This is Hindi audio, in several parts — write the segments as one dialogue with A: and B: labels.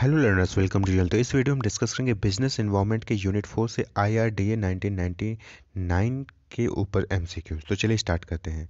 A: हेलो लर्नर्स वेलकम टू तो इस वीडियो में डिस्कस करेंगे बिजनेस इन्वायरमेंट के यूनिट फोर से आईआरडीए 1999 के ऊपर एमसीक्यूज तो चलिए स्टार्ट करते हैं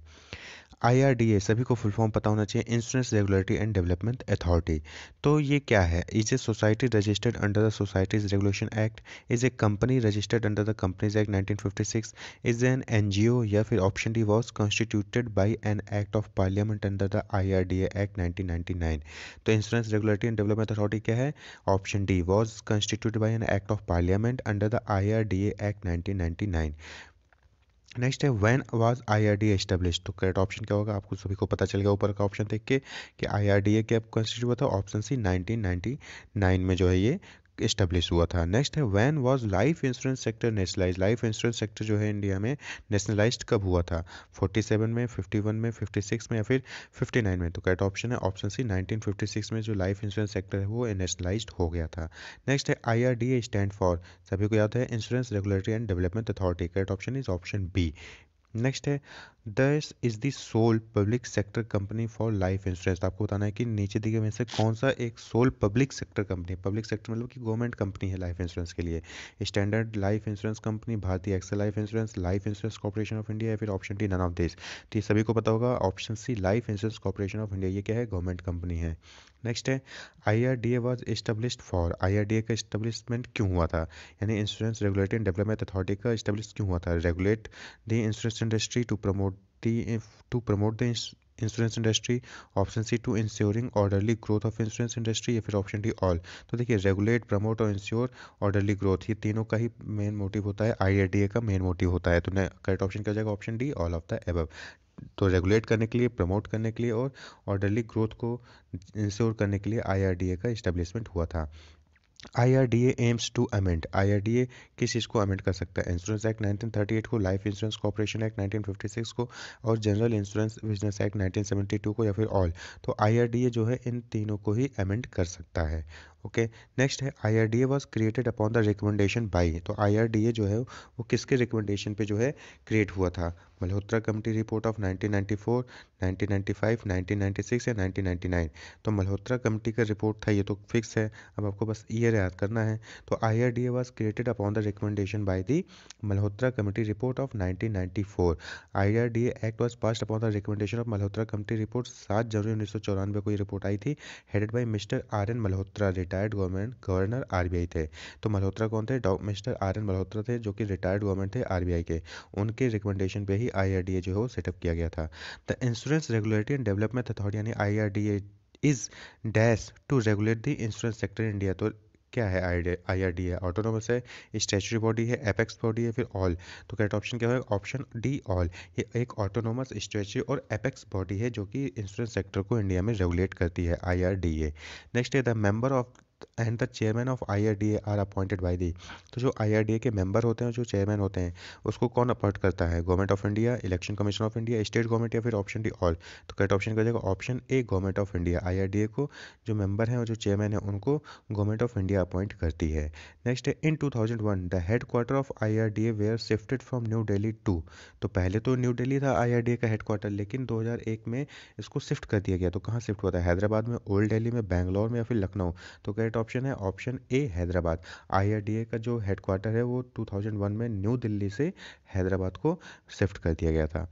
A: आई सभी को फुल फॉर्म पता होना चाहिए insurance regulatory and development authority तो ये क्या है is a society registered under the societies regulation act is a company registered under the companies act 1956 is an NGO या फिर option D was constituted by an act of parliament under the D act 1999 तो insurance regulatory and development authority क्या है option D was constituted by an act of parliament under the D act 1999 next है व्हेन वाज आईआरडीए आर तो करेक्ट ऑप्शन क्या होगा आपको सभी को पता चल गया ऊपर का ऑप्शन देख के कि आईआरडीए कब कॉन्स्टिट्यूट हुआ था ऑप्शन सी 1999 में जो है ये इस्टेब्लिश हुआ था नेक्स्ट है when was life insurance sector nationalise life insurance sector जो है इंडिया में नेशनलाइज कब हुआ था 47 में 51 में 56 में या फिर 59 में तो कैट ऑप्शन है ऑप्शन सी 1956 में जो लाइफ इंश्योरेंस सेक्टर है वो नेशनलाइज हो गया था नेक्स्ट है I R D stand for सभी को याद है insurance regulatory and development authority correct option is option B next है this is the sole public sector company for life insurance आपको बताना है कि नीचे दिए में से कौन सा एक sole public sector company public sector मतलब कि गवर्नमेंट कंपनी है लाइफ इंश्योरेंस के लिए standard life insurance company Bharti AXA life insurance life insurance corporation of India या फिर option D none of this तो ये सभी को पता होगा option C life insurance corporation of India ये क्या है गवर्नमेंट कंपनी है नेक्स्ट है I R D A was establish for I R D ए का इस्टब्लिशमेंट क्यों हुआ था यानी insurance regulatory and development authority का इस्टब्लिश क्यों हुआ था regulate the insurance insurance industry to promote the to promote the insurance industry option C to insuring orderly growth of insurance industry या फिर ऑप्शन डी ऑल तो देखिए रेगुलेट प्रमोट और इंश्योर ऑर्डरली ग्रोथ ये तीनों का ही मेन मोटिव होता है आई का मेन मोटिव होता है तो करेक्ट ऑप्शन क्या जाएगा option D all of the above तो रेगुलेट करने के लिए प्रमोट करने के लिए और ऑर्डरली ग्रोथ को इंश्योर करने के लिए आई का इस्टेब्लिशमेंट हुआ था I R D aims to amend a किस चीज़ को अमेंड कर सकता है insurance act nineteen thirty eight को life insurance corporation act nineteen fifty six को और general insurance business act nineteen two को या फिर ऑल तो आई आर डी ए जो है इन तीनों को ही अमेंड कर सकता है ओके नेक्स्ट है I was created upon the recommendation by तो आई जो है वो किसके रिकमेंडेशन पे जो है क्रिएट हुआ था मल्होत्रा कमेटी रिपोर्ट ऑफ 1994, 1995, 1996 या 1999 तो मल्होत्रा मतलब कमेटी का रिपोर्ट था ये तो फिक्स है अब आपको बस ईयर याद करना है तो I R D A was created upon the recommendation by the Malhotra committee report of R D act was passed upon the recommendation of Malhotra committee report सात जनवरी उन्नीस को ये रिपोर्ट आई थी headed by mister R N Malhotra रेड रिटायर्ड गवर्नमेंट गवर्नर आरबीआई थे तो मल्होत्रा कौन थे मिस्टर आर एन मल्होत्रा थे जो कि रिटायर्ड गवर्नमेंट थे आरबीआई के उनके रिकमेंडेशन पे ही आईआरडीए जो है वो सेटअप किया गया था the insurance regulatory and development authority यानी I is dash to regulate the insurance sector India तो क्या है आई आर डी है ऑटोनोमस है स्टेचुरी बॉडी है एपेक्स बॉडी है फिर ऑल तो करेक्ट ऑप्शन क्या होगा ऑप्शन डी ऑल ये एक ऑटोनोमस स्टेचुरी और एपेक्स बॉडी है जो कि इंश्योरेंस सेक्टर को इंडिया में रेगुलेट करती है I R D A next है the member of and the chairman of I R D A are appointed by the तो जो आई के मेंबर होते हैं जो चेयरमैन होते हैं उसको कौन अपॉइंट करता है government of India election commission of India state government या फिर ऑप्शन डी ऑल तो करेक्ट ऑप्शन कर जाएगा option A government of India I R D A को जो मेंबर हैं और जो चेयरमैन है उनको गवर्नमेंट ऑफ इंडिया अपॉइंट करती है नेक्स्ट है in two thousand one the head quarter of I R D A were shifted from New Delhi to तो पहले तो न्यू डेली था आई आर डी ए का हेड क्वार्टर लेकिन एक में इसको शिफ्ट कर दिया गया तो कहाँ शिफ्ट हुआ था हैदराबाद में ओल्ड डेली में बैंगलोर में या फिर लखनऊ तो कह राइट ऑप्शन है ऑप्शन ए हैदराबाद आईआरडीए का जो हेडक्वार्टर है वो 2001 में न्यू दिल्ली से हैदराबाद को शिफ्ट कर दिया गया था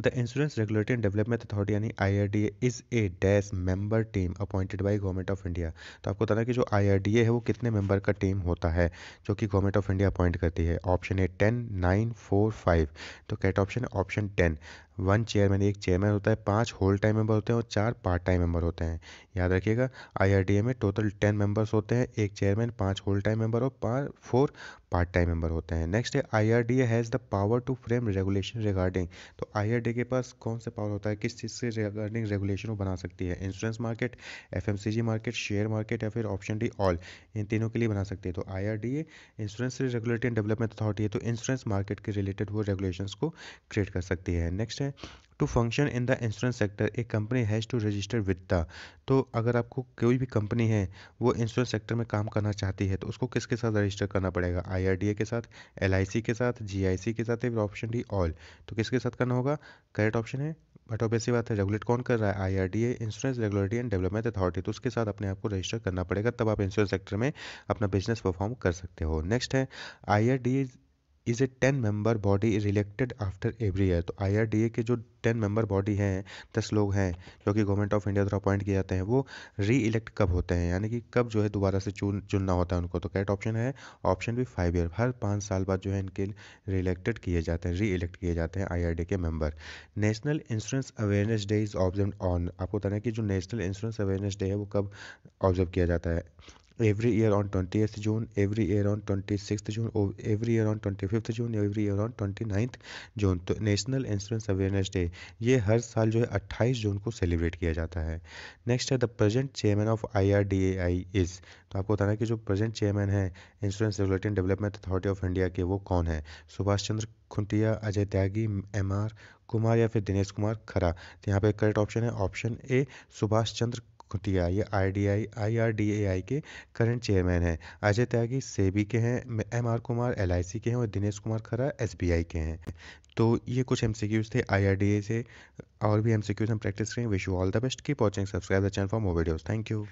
A: the insurance regulatory and development authority यानी IRDA is a dash member team appointed by government of India तो आपको बताना कि जो IRDA है वो कितने मेंबर का टीम होता है जो कि गवर्नमेंट ऑफ इंडिया अपॉइंट करती है option A ten nine four five तो कैट ऑप्शन है ऑप्शन टेन वन चेयरमैन एक चेयरमैन होता है पाँच होल टाइम मेंबर होते हैं और चार पार्ट टाइम मेंबर होते हैं याद रखिएगा आईआरडीए में टोटल टेन मेंबर्स होते हैं एक चेयरमैन पाँच होल टाइम मेंबर और पाँच फोर पार्ट टाइम मेंबर होते हैं नेक्स्ट है I R D has the power to frame regulation regarding तो आई आर डी के पास कौन सा पावर होता है किस चीज़ से रिगार्डिंग रेगुलेशन वो बना सकती है insurance market F M C G market share market या फिर ऑप्शन डी ऑल इन तीनों के लिए बना सकती है तो I R D A insurance regulatory development authority है तो इंश्योरेंस मार्केट के रिलेटेड वो रेगुलेशन को क्रिएट कर सकती है नेक्स्ट है है to function in the insurance sector a company has to register with the तो अगर आपको कोई भी कंपनी है वो इंश्योरेंस सेक्टर में काम करना चाहती है तो उसको किसके साथ रजिस्टर करना पड़ेगा आईआरडीए के साथ एलआईसी के साथ जीआईसी के साथ फिर ऑप्शन डी ऑल तो किसके साथ करना होगा करेक्ट ऑप्शन है बट ऐसी बात है रेगुलेट कौन कर रहा है I R D A insurance regulatory and development authority तो उसके साथ अपने आप को रजिस्टर करना पड़ेगा तब आप इंश्योरेंस सेक्टर में अपना बिजनेस परफॉर्म कर सकते हो नेक्स्ट है I R D is a ten member body is elected after every year तो आई के जो टेन मेंबर बॉडी हैं दस लोग हैं जो कि गवर्नमेंट ऑफ इंडिया द्वारा अपॉइंट किए जाते हैं वो री इलेक्ट कब होते हैं यानी कि कब जो है दोबारा से चुन चुनना होता है उनको तो कैट ऑप्शन है ऑप्शन भी फाइव ईयर हर पाँच साल बाद जो है इनके री इलेक्टेड किए जाते हैं री इलेक्ट किए जाते हैं आई के member national insurance awareness day is observe on आपको पता है कि जो नेशनल इंश्योरेंस अवेयरनेस डे है वो कब ऑब्जर्व किया जाता है every year on twenty eighth June every year on twenty six June every year on twenty fifth June every year on twenty ninth June तो नेशनल इंश्योरेंस अवेयरनेस डे ये हर साल जो है अट्ठाईस जून को सेलिब्रेट किया जाता है नेक्स्ट है the present chairman of I R D A I is तो आपको बताना है कि जो प्रेजेंट चेयरमैन है insurance regulatory development authority of India के वो कौन है सुभाष चंद्र खुंटिया अजय त्यागी एम आर कुमार या फिर दिनेश कुमार खरा तो यहाँ पे करेक्ट ऑप्शन है ऑप्शन ए सुभाष चंद्र खुटिया ये आईडीआई आईआरडीएआई के करंट चेयरमैन हैं अजय त्यागी सेबी के हैं एम आर कुमार एलआईसी के हैं और दिनेश कुमार खरा एसबीआई के हैं तो ये कुछ एम थे आई से और भी एम हम प्रैक्टिस करें wish you all the best keep watching subscribe the channel for more videos thank you